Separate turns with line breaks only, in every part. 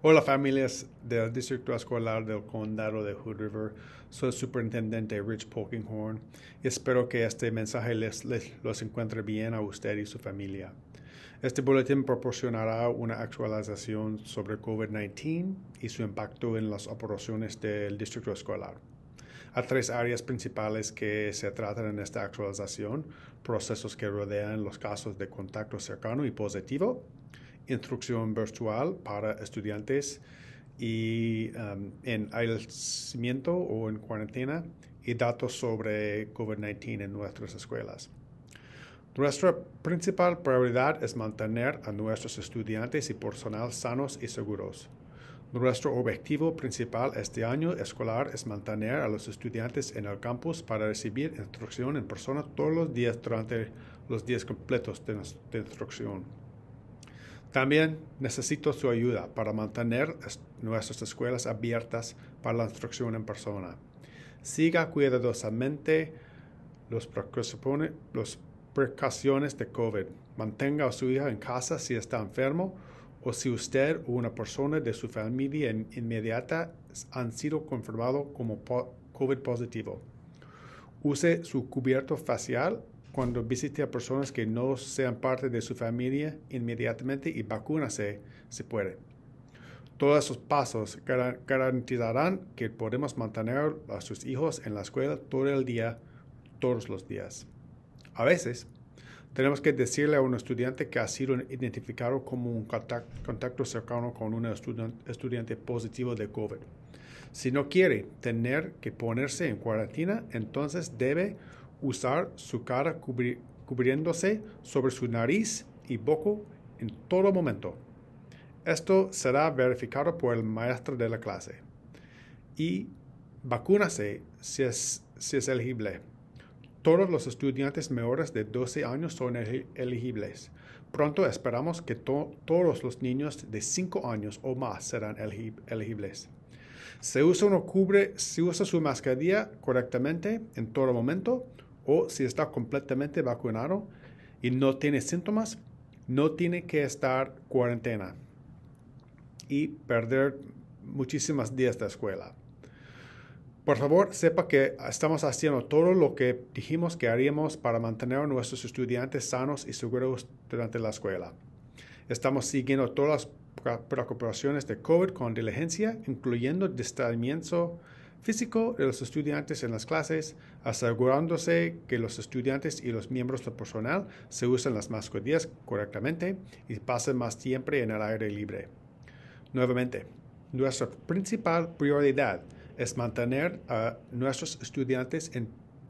Hola familias del Distrito Escolar del Condado de Hood River. Soy el Superintendente Rich Pokinghorn. y espero que este mensaje les, les, los encuentre bien a usted y su familia. Este boletín proporcionará una actualización sobre COVID-19 y su impacto en las operaciones del Distrito Escolar. Hay tres áreas principales que se tratan en esta actualización, procesos que rodean los casos de contacto cercano y positivo, instrucción virtual para estudiantes y um, en aislamiento o en cuarentena y datos sobre COVID-19 en nuestras escuelas. Nuestra principal prioridad es mantener a nuestros estudiantes y personal sanos y seguros. Nuestro objetivo principal este año escolar es mantener a los estudiantes en el campus para recibir instrucción en persona todos los días durante los días completos de instrucción. También necesito su ayuda para mantener nuestras escuelas abiertas para la instrucción en persona. Siga cuidadosamente las precauciones de COVID. Mantenga a su hija en casa si está enfermo o si usted o una persona de su familia inmediata han sido confirmados como COVID positivo. Use su cubierto facial cuando visite a personas que no sean parte de su familia inmediatamente y vacúnase si puede. Todos esos pasos garantizarán que podemos mantener a sus hijos en la escuela todo el día, todos los días. A veces, tenemos que decirle a un estudiante que ha sido identificado como un contacto cercano con un estudiante positivo de COVID. Si no quiere tener que ponerse en cuarentena, entonces debe usar su cara cubriéndose sobre su nariz y boca en todo momento. Esto será verificado por el maestro de la clase. Y vacúnase si es, si es elegible. Todos los estudiantes mayores de 12 años son elegibles. Pronto esperamos que todos los niños de 5 años o más serán elegibles. Se usa, uno cubre, si usa su mascarilla correctamente en todo momento o si está completamente vacunado y no tiene síntomas, no tiene que estar cuarentena y perder muchísimas días de escuela. Por favor, sepa que estamos haciendo todo lo que dijimos que haríamos para mantener a nuestros estudiantes sanos y seguros durante la escuela. Estamos siguiendo todas las preocupaciones de COVID con diligencia, incluyendo distanciamiento físico de los estudiantes en las clases, asegurándose que los estudiantes y los miembros del personal se usen las mascarillas correctamente y pasen más tiempo en el aire libre. Nuevamente, nuestra principal prioridad es mantener a nuestros estudiantes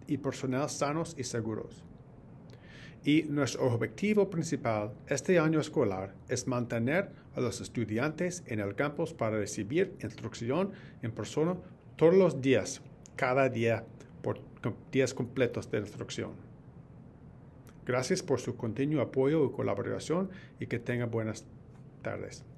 y personal sanos y seguros. Y nuestro objetivo principal este año escolar es mantener a los estudiantes en el campus para recibir instrucción en persona todos los días, cada día, por días completos de instrucción. Gracias por su continuo apoyo y colaboración y que tengan buenas tardes.